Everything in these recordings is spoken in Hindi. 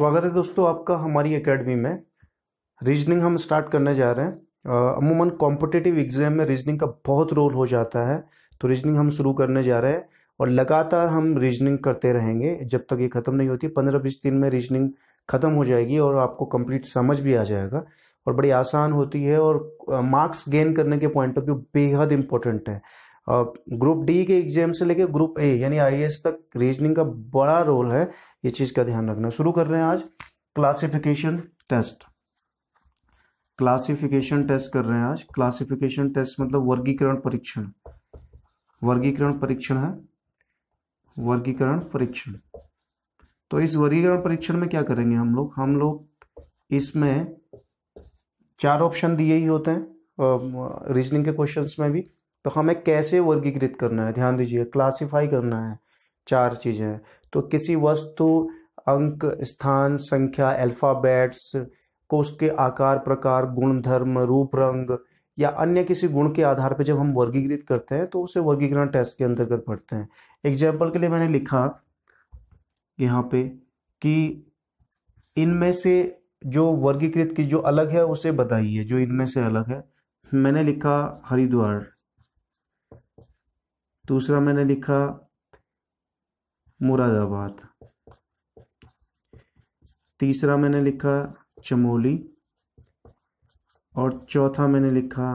स्वागत है दोस्तों आपका हमारी एकेडमी में रीजनिंग हम स्टार्ट करने जा रहे हैं अमूमन कॉम्पिटेटिव एग्जाम में रीजनिंग का बहुत रोल हो जाता है तो रीजनिंग हम शुरू करने जा रहे हैं और लगातार हम रीजनिंग करते रहेंगे जब तक ये ख़त्म नहीं होती पंद्रह बीस दिन में रीजनिंग ख़त्म हो जाएगी और आपको कंप्लीट समझ भी आ जाएगा और बड़ी आसान होती है और मार्क्स गेन करने के पॉइंट ऑफ व्यू बेहद इंपॉर्टेंट है ग्रुप डी के एग्जाम से लेके ग्रुप ए यानी आई तक रीजनिंग का बड़ा रोल है ये चीज़ का ध्यान रखना शुरू कर रहे हैं आज क्लासिफिकेशन टेस्ट क्लासिफिकेशन टेस्ट कर रहे हैं आज क्लासिफिकेशन टेस्ट मतलब वर्गीकरण परीक्षण वर्गीकरण परीक्षण है वर्गीकरण परीक्षण तो इस वर्गीकरण परीक्षण में क्या करेंगे हम लोग हम लोग इसमें चार ऑप्शन दिए ही होते हैं रीजनिंग के क्वेश्चंस में भी तो हमें कैसे वर्गीकृत करना है ध्यान दीजिए क्लासिफाई करना है चार चीज़ें तो किसी वस्तु अंक स्थान संख्या अल्फ़ाबेट्स को उसके आकार प्रकार गुण धर्म रूप रंग या अन्य किसी गुण के आधार पर जब हम वर्गीकृत करते हैं तो उसे वर्गीकरण टेस्ट के अंतर्गत पढ़ते हैं एग्जाम्पल के लिए मैंने लिखा यहाँ पे कि इनमें से जो वर्गीकृत की जो अलग है उसे बताइए जो इनमें से अलग है मैंने लिखा हरिद्वार दूसरा मैंने लिखा मुरादाबाद तीसरा मैंने लिखा चमोली और चौथा मैंने लिखा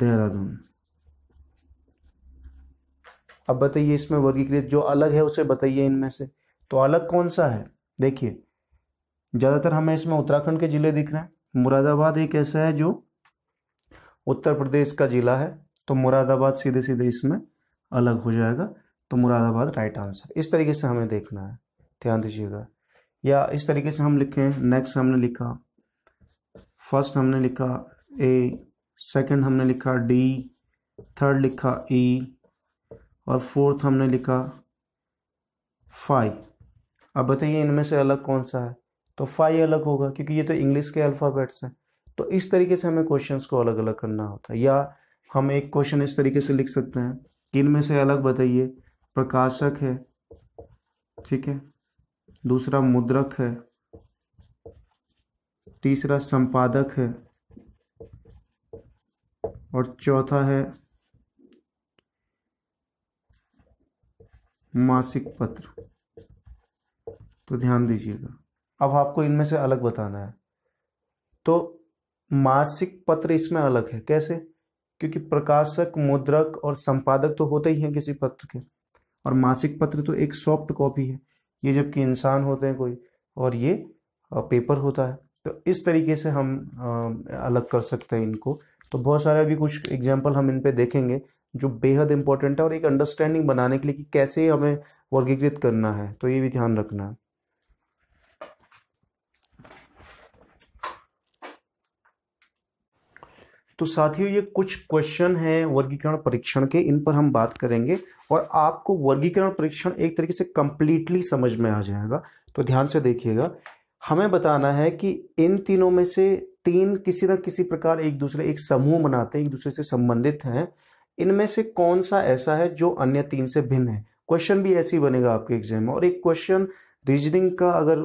देहरादून अब बताइए इसमें वर्गीकृत जो अलग है उसे बताइए इनमें से तो अलग कौन सा है देखिए ज़्यादातर हमें इसमें उत्तराखंड के ज़िले दिख रहे हैं मुरादाबाद एक ऐसा है जो उत्तर प्रदेश का ज़िला है तो मुरादाबाद सीधे सीधे इसमें अलग हो जाएगा तो मुरादाबाद राइट आंसर इस तरीके से हमें देखना है ध्यान दीजिएगा या इस तरीके से हम लिखें नेक्स्ट हमने लिखा फर्स्ट हमने लिखा ए सेकंड हमने लिखा डी थर्ड लिखा ई e, और फोर्थ हमने लिखा फाइव अब बताइए इनमें से अलग कौन सा है तो फाइव अलग होगा क्योंकि ये तो इंग्लिश के अल्फ़ाबेट्स हैं तो इस तरीके से हमें क्वेश्चंस को अलग अलग करना होता है या हम एक क्वेश्चन इस तरीके से लिख सकते हैं किन में से अलग बताइए प्रकाशक है ठीक है दूसरा मुद्रक है तीसरा संपादक है और चौथा है मासिक पत्र तो ध्यान दीजिएगा अब आपको इनमें से अलग बताना है तो मासिक पत्र इसमें अलग है कैसे क्योंकि प्रकाशक मुद्रक और संपादक तो होते ही हैं किसी पत्र के और मासिक पत्र तो एक सॉफ्ट कॉपी है ये जबकि इंसान होते हैं कोई और ये पेपर होता है तो इस तरीके से हम अलग कर सकते हैं इनको तो बहुत सारे अभी कुछ एग्जाम्पल हम इन पर देखेंगे जो बेहद इंपॉर्टेंट है और एक अंडरस्टैंडिंग बनाने के लिए कि कैसे हमें वर्गीकृत करना है तो ये भी ध्यान रखना है तो साथियों ये कुछ क्वेश्चन हैं वर्गीकरण परीक्षण के इन पर हम बात करेंगे और आपको वर्गीकरण परीक्षण एक तरीके से कंप्लीटली समझ में आ जाएगा तो ध्यान से देखिएगा हमें बताना है कि इन तीनों में से तीन किसी न किसी प्रकार एक दूसरे एक समूह बनाते हैं एक दूसरे से संबंधित हैं इनमें से कौन सा ऐसा है जो अन्य तीन से भिन्न है क्वेश्चन भी ऐसे ही बनेगा आपके एग्जाम में और एक क्वेश्चन रीजनिंग का अगर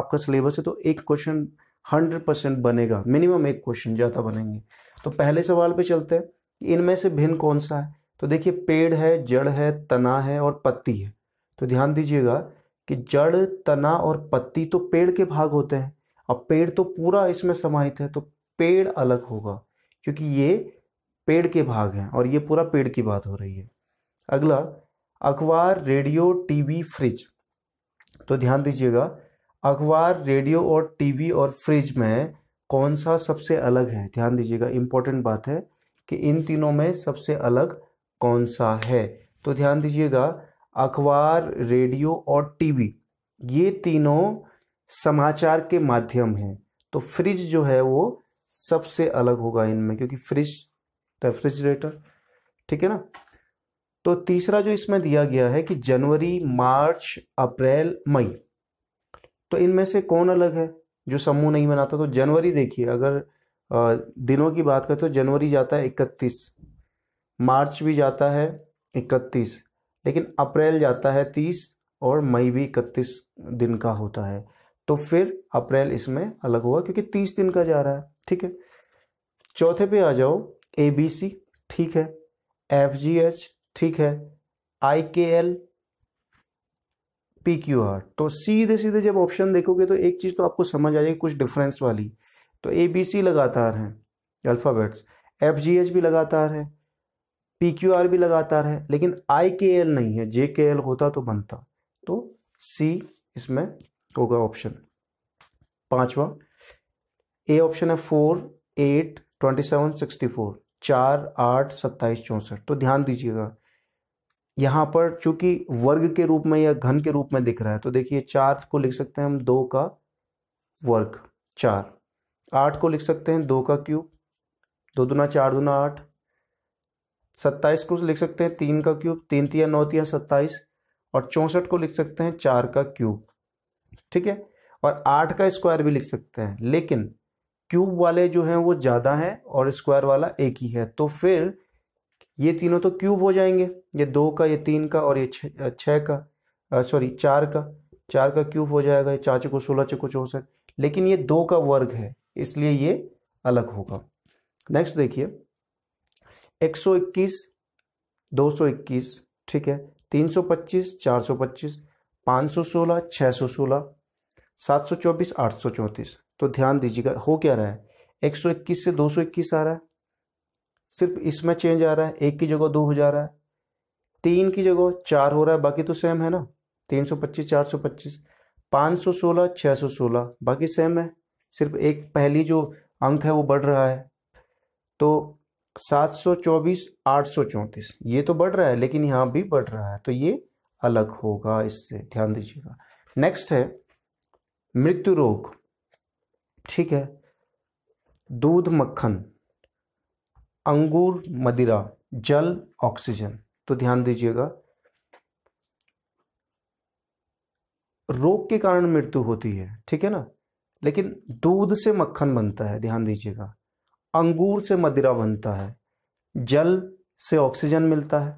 आपका सिलेबस है तो एक क्वेश्चन हंड्रेड परसेंट बनेगा मिनिमम एक क्वेश्चन ज़्यादा बनेंगे तो पहले सवाल पे चलते हैं इनमें से भिन्न कौन सा है तो देखिए पेड़ है जड़ है तना है और पत्ती है तो ध्यान दीजिएगा कि जड़ तना और पत्ती तो पेड़ के भाग होते हैं अब पेड़ तो पूरा इसमें समाहित है तो पेड़ अलग होगा क्योंकि ये पेड़ के भाग हैं और ये पूरा पेड़ की बात हो रही है अगला अखबार रेडियो टीवी फ्रिज तो ध्यान दीजिएगा अखबार रेडियो और टीवी और फ्रिज में कौन सा सबसे अलग है ध्यान दीजिएगा इंपॉर्टेंट बात है कि इन तीनों में सबसे अलग कौन सा है तो ध्यान दीजिएगा अखबार रेडियो और टीवी ये तीनों समाचार के माध्यम हैं तो फ्रिज जो है वो सबसे अलग होगा इनमें क्योंकि फ्रिज रेफ्रिजरेटर ठीक है ना तो तीसरा जो इसमें दिया गया है कि जनवरी मार्च अप्रैल मई तो इनमें से कौन अलग है जो समूह नहीं बनाता तो जनवरी देखिए अगर दिनों की बात करें तो जनवरी जाता है इकतीस मार्च भी जाता है इकतीस लेकिन अप्रैल जाता है तीस और मई भी इकतीस दिन का होता है तो फिर अप्रैल इसमें अलग हुआ क्योंकि तीस दिन का जा रहा है ठीक है चौथे पे आ जाओ ए बी सी ठीक है एफ जी एच ठीक है आई के एल पी क्यू आर तो सीधे सीधे जब ऑप्शन देखोगे तो एक चीज़ तो आपको समझ आ जाएगी कुछ डिफरेंस वाली तो ए बी सी लगातार हैं अल्फ़ाबेट्स एफ जी एच भी लगातार है पी क्यू आर भी लगातार है लेकिन आई के एल नहीं है जे के एल होता तो बनता तो सी इसमें होगा ऑप्शन पांचवा ए ऑप्शन है four eight twenty seven sixty four चार आठ सत्ताईस चौंसठ तो ध्यान दीजिएगा यहाँ पर चूंकि वर्ग के रूप में या घन के रूप में दिख रहा है तो देखिए चार को लिख सकते हैं हम दो का वर्ग चार आठ को लिख सकते हैं दो का क्यूब दो दुना चार दुना आठ सत्ताईस को लिख सकते हैं तीन का क्यूब तीन तिया नौ तिया सत्ताईस और चौंसठ को लिख सकते हैं चार का क्यूब ठीक है और आठ का स्क्वायर भी लिख सकते हैं लेकिन क्यूब वाले जो हैं वो ज़्यादा हैं और स्क्वायर वाला एक ही है तो फिर ये तीनों तो क्यूब हो जाएंगे ये दो का ये तीन का और ये छः का सॉरी चार का चार का क्यूब हो जाएगा ये चार चको सोलह चको चौसठ लेकिन ये दो का वर्ग है इसलिए ये अलग होगा नेक्स्ट देखिए 121 221 ठीक है 325 425 516 616 724 834 तो ध्यान दीजिएगा हो क्या रहा है 121 से 221 आ रहा है सिर्फ इसमें चेंज आ रहा है एक की जगह दो हो जा रहा है तीन की जगह चार हो रहा है बाकी तो सेम है ना तीन सौ पच्चीस चार सौ पच्चीस पाँच सौ सोलह छः सौ सोलह बाकी सेम है सिर्फ एक पहली जो अंक है वो बढ़ रहा है तो सात सौ चौबीस आठ सौ चौंतीस ये तो बढ़ रहा है लेकिन यहाँ भी बढ़ रहा है तो ये अलग होगा इससे ध्यान दीजिएगा नेक्स्ट है मृत्यु रोग ठीक है दूध मक्खन अंगूर मदिरा जल ऑक्सीजन तो ध्यान दीजिएगा रोग के कारण मृत्यु होती है ठीक है ना लेकिन दूध से मक्खन बनता है ध्यान दीजिएगा अंगूर से मदिरा बनता है जल से ऑक्सीजन मिलता है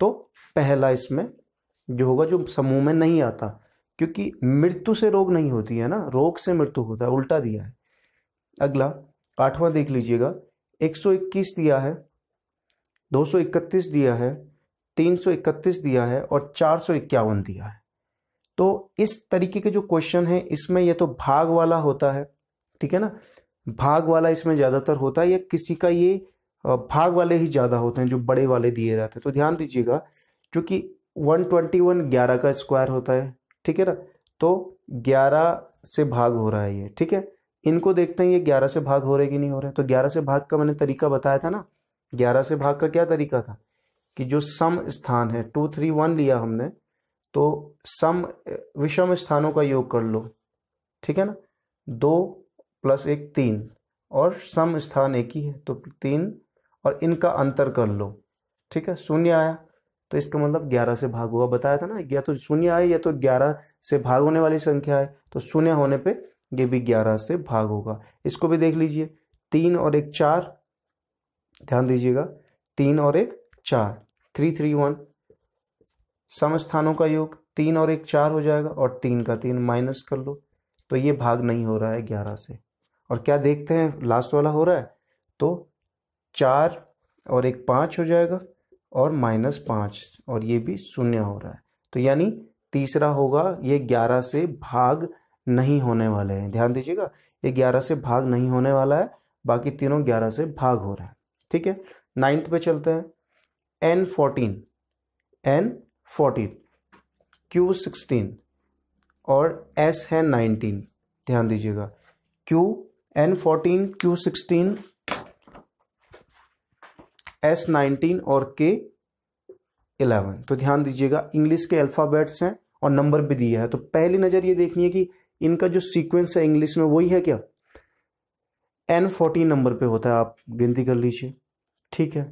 तो पहला इसमें जो होगा जो समूह में नहीं आता क्योंकि मृत्यु से रोग नहीं होती है ना रोग से मृत्यु होता है उल्टा दिया है अगला आठवां देख लीजिएगा 121 दिया है 231 दिया है 331 दिया है और चार दिया है तो इस तरीके के जो क्वेश्चन है इसमें यह तो भाग वाला होता है ठीक है ना भाग वाला इसमें ज़्यादातर होता है या किसी का ये भाग वाले ही ज़्यादा होते हैं जो बड़े वाले दिए रहते हैं तो ध्यान दीजिएगा क्योंकि वन ट्वेंटी वन ग्यारह का स्क्वायर होता है ठीक है ना तो ग्यारह से भाग हो रहा है ये ठीक है इनको देखते हैं ये ग्यारह से भाग हो रहे कि नहीं हो रहे तो ग्यारह से भाग का मैंने तरीका बताया था ना ग्यारह से भाग का क्या तरीका था कि जो सम स्थान है टू थ्री वन लिया हमने तो सम विषम स्थानों का योग कर लो ठीक है ना दो प्लस एक तीन और सम स्थान एक ही है तो तीन और इनका अंतर कर लो ठीक है शून्य आया तो इसका मतलब ग्यारह से भाग हुआ बताया था ना या तो शून्य आए या तो ग्यारह से भाग होने वाली संख्या है तो शून्य होने पे ये भी ग्यारह से भाग होगा इसको भी देख लीजिए तीन और एक चार ध्यान दीजिएगा तीन और एक चार थ्री थ्री वन सम स्थानों का योग तीन और एक चार हो जाएगा और तीन का तीन माइनस कर लो तो ये भाग नहीं हो रहा है ग्यारह से और क्या देखते हैं लास्ट वाला हो रहा है तो चार और एक पाँच हो जाएगा और माइनस पाँच और ये भी शून्य हो रहा है तो यानी तीसरा होगा ये ग्यारह से भाग नहीं होने वाले हैं ध्यान दीजिएगा ये ग्यारह से भाग नहीं होने वाला है बाकी तीनों ग्यारह से भाग हो रहे हैं ठीक है नाइन्थ पे चलते हैं N fourteen N fourteen Q sixteen और एस है नाइनटीन ध्यान दीजिएगा Q N fourteen Q sixteen S nineteen और के इलेवन तो ध्यान दीजिएगा इंग्लिश के अल्फ़ाबेट्स हैं और नंबर भी दिया है तो पहली नज़र ये देखनी है कि इनका जो सीक्वेंस है इंग्लिश में वही है क्या एन फोर्टीन नंबर पे होता है आप गिनती कर लीजिए ठीक है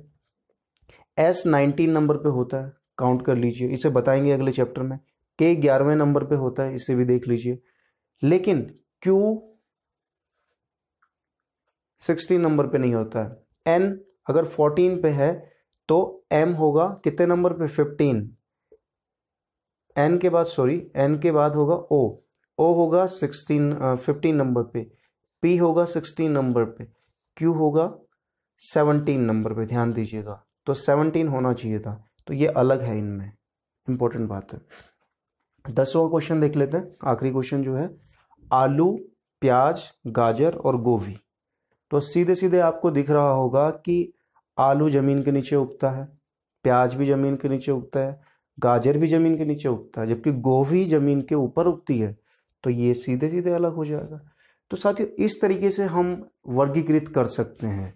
एस नाइनटीन नंबर पे होता है काउंट कर लीजिए इसे बताएंगे अगले चैप्टर में के ग्यारहवें नंबर पे होता है इसे भी देख लीजिए लेकिन क्यू सिक्सटीन नंबर पे नहीं होता है एन अगर फोर्टीन पे है तो एम होगा कितने नंबर पे फिफ्टीन एन के बाद सॉरी एन के बाद होगा ओ ओ होगा सिक्सटीन फिफ्टीन नंबर पे पी होगा सिक्सटीन नंबर पे क्यू होगा सेवनटीन नंबर पे ध्यान दीजिएगा तो सेवनटीन होना चाहिए था तो ये अलग है इनमें इंपॉर्टेंट बात है दसवा क्वेश्चन देख लेते हैं आखिरी क्वेश्चन जो है आलू प्याज गाजर और गोभी तो सीधे सीधे आपको दिख रहा होगा कि आलू ज़मीन के नीचे उगता है प्याज भी ज़मीन के नीचे उगता है गाजर भी ज़मीन के नीचे उगता है जबकि गोभी ज़मीन के ऊपर उगती है तो ये सीधे सीधे अलग हो जाएगा तो साथियों इस तरीके से हम वर्गीकृत कर सकते हैं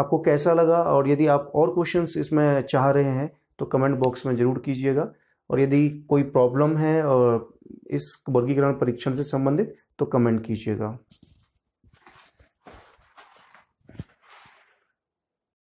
आपको कैसा लगा और यदि आप और क्वेश्चंस इसमें चाह रहे हैं तो कमेंट बॉक्स में ज़रूर कीजिएगा और यदि कोई प्रॉब्लम है और इस वर्गीकरण परीक्षण से संबंधित तो कमेंट कीजिएगा